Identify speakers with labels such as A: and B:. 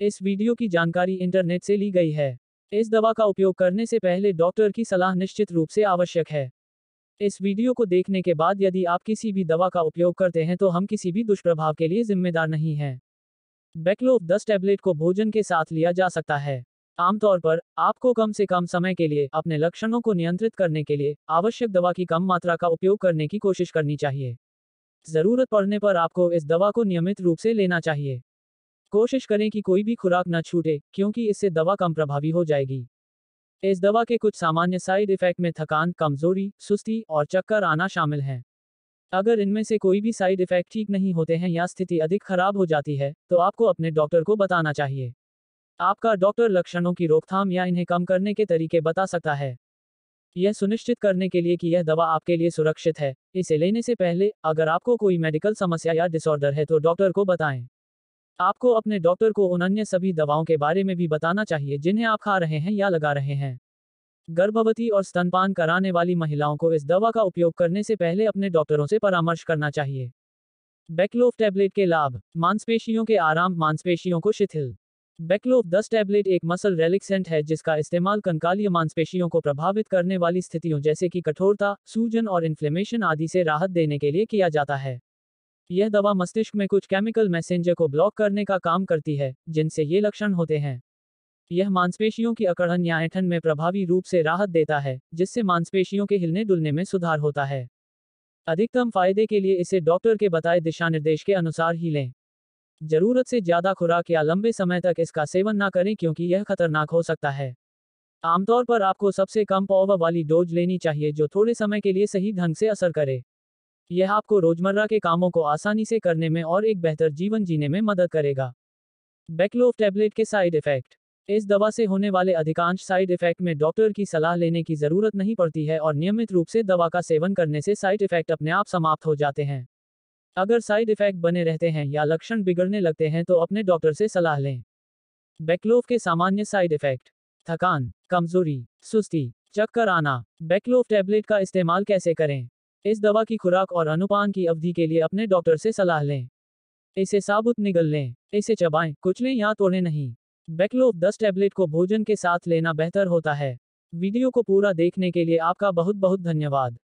A: इस वीडियो की जानकारी इंटरनेट से ली गई है इस दवा का उपयोग करने से पहले डॉक्टर की सलाह निश्चित रूप से आवश्यक है इस वीडियो को देखने के बाद यदि आप किसी भी दवा का उपयोग करते हैं तो हम किसी भी दुष्प्रभाव के लिए जिम्मेदार नहीं हैं बैकलोव दस टैबलेट को भोजन के साथ लिया जा सकता है आमतौर पर आपको कम से कम समय के लिए अपने लक्षणों को नियंत्रित करने के लिए आवश्यक दवा की कम मात्रा का उपयोग करने की कोशिश करनी चाहिए जरूरत पड़ने पर आपको इस दवा को नियमित रूप से लेना चाहिए कोशिश करें कि कोई भी खुराक न छूटे क्योंकि इससे दवा कम प्रभावी हो जाएगी इस दवा के कुछ सामान्य साइड इफेक्ट में थकान कमजोरी सुस्ती और चक्कर आना शामिल हैं अगर इनमें से कोई भी साइड इफेक्ट ठीक नहीं होते हैं या स्थिति अधिक खराब हो जाती है तो आपको अपने डॉक्टर को बताना चाहिए आपका डॉक्टर लक्षणों की रोकथाम या इन्हें कम करने के तरीके बता सकता है यह सुनिश्चित करने के लिए कि यह दवा आपके लिए सुरक्षित है इसे लेने से पहले अगर आपको कोई मेडिकल समस्या या डिसऑर्डर है तो डॉक्टर को बताएं आपको अपने डॉक्टर को उन अन्य सभी दवाओं के बारे में भी बताना चाहिए जिन्हें आप खा रहे हैं या लगा रहे हैं गर्भवती और स्तनपान कराने वाली महिलाओं को इस दवा का उपयोग करने से पहले अपने डॉक्टरों से परामर्श करना चाहिए बैकलोफ टैबलेट के लाभ मांसपेशियों के आराम मांसपेशियों को शिथिल बैकलोफ दस टैबलेट एक मसल रेलिक्सेंट है जिसका इस्तेमाल कंकालीय मांसपेशियों को प्रभावित करने वाली स्थितियों जैसे कि कठोरता सूजन और इन्फ्लेमेशन आदि से राहत देने के लिए किया जाता है यह दवा मस्तिष्क में कुछ केमिकल मैसेंजर को ब्लॉक करने का काम करती है जिनसे ये लक्षण होते हैं यह मांसपेशियों की अकड़न या ऐठन में प्रभावी रूप से राहत देता है जिससे मांसपेशियों के हिलने डुलने में सुधार होता है अधिकतम फायदे के लिए इसे डॉक्टर के बताए दिशा निर्देश के अनुसार ही लें जरूरत से ज्यादा खुराक या लंबे समय तक इसका सेवन ना करें क्योंकि यह खतरनाक हो सकता है आमतौर पर आपको सबसे कम पौवा वाली डोज लेनी चाहिए जो थोड़े समय के लिए सही ढंग से असर करे यह आपको रोजमर्रा के कामों को आसानी से करने में और एक बेहतर जीवन जीने में मदद करेगा बैकलोव टैबलेट के साइड इफेक्ट इस दवा से होने वाले अधिकांश साइड इफेक्ट में डॉक्टर की सलाह लेने की जरूरत नहीं पड़ती है और नियमित रूप से दवा का सेवन करने से साइड इफेक्ट अपने आप समाप्त हो जाते हैं अगर साइड इफेक्ट बने रहते हैं या लक्षण बिगड़ने लगते हैं तो अपने डॉक्टर से सलाह लें बेकलोव के सामान्य साइड इफेक्ट थकान कमजोरी सुस्ती चक्कर आना बेकलोव टैबलेट का इस्तेमाल कैसे करें इस दवा की खुराक और अनुपान की अवधि के लिए अपने डॉक्टर से सलाह लें इसे साबुत निगल लें इसे चबाएं कुचलें या तोड़ें नहीं बेकलोफ दस टैबलेट को भोजन के साथ लेना बेहतर होता है वीडियो को पूरा देखने के लिए आपका बहुत बहुत धन्यवाद